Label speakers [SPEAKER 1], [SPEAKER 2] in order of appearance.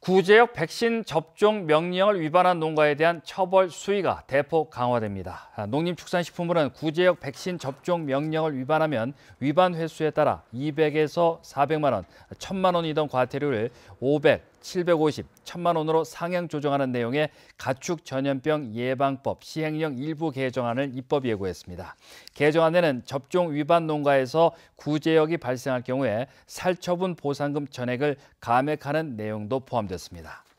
[SPEAKER 1] 구제역 백신 접종 명령을 위반한 농가에 대한 처벌 수위가 대폭 강화됩니다. 아, 농림축산식품부는 구제역 백신 접종 명령을 위반하면 위반 횟수에 따라 200에서 400만 원, 1천만 원이던 과태료를 500, 750, 1천만 원으로 상향 조정하는 내용의 가축 전염병 예방법 시행령 일부 개정안을 입법 예고했습니다. 개정안에는 접종 위반 농가에서 구제역이 발생할 경우에 살처분 보상금 전액을 감액하는 내용도 포함됩니다. 됐습니다